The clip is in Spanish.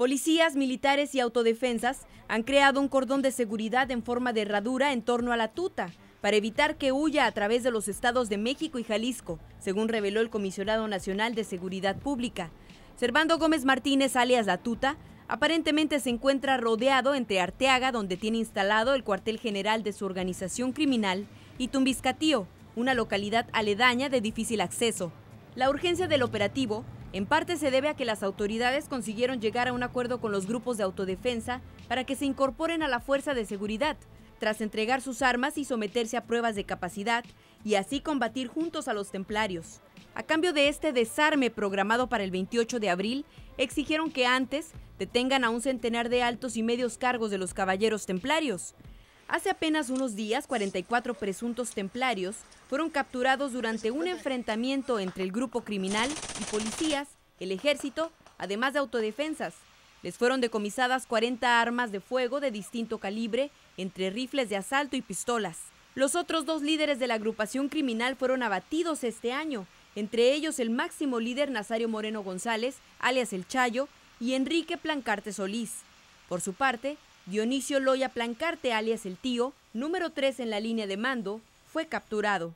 Policías, militares y autodefensas han creado un cordón de seguridad en forma de herradura en torno a la tuta para evitar que huya a través de los estados de México y Jalisco, según reveló el Comisionado Nacional de Seguridad Pública. Servando Gómez Martínez, alias La Tuta, aparentemente se encuentra rodeado entre Arteaga, donde tiene instalado el cuartel general de su organización criminal, y Tumbiscatío, una localidad aledaña de difícil acceso. La urgencia del operativo en parte se debe a que las autoridades consiguieron llegar a un acuerdo con los grupos de autodefensa para que se incorporen a la fuerza de seguridad, tras entregar sus armas y someterse a pruebas de capacidad, y así combatir juntos a los templarios. A cambio de este desarme programado para el 28 de abril, exigieron que antes detengan a un centenar de altos y medios cargos de los caballeros templarios. Hace apenas unos días, 44 presuntos templarios fueron capturados durante un enfrentamiento entre el grupo criminal y policías, el ejército, además de autodefensas. Les fueron decomisadas 40 armas de fuego de distinto calibre, entre rifles de asalto y pistolas. Los otros dos líderes de la agrupación criminal fueron abatidos este año, entre ellos el máximo líder Nazario Moreno González, alias El Chayo, y Enrique Plancarte Solís. Por su parte, Dionisio Loya Plancarte, alias el tío, número 3 en la línea de mando, fue capturado.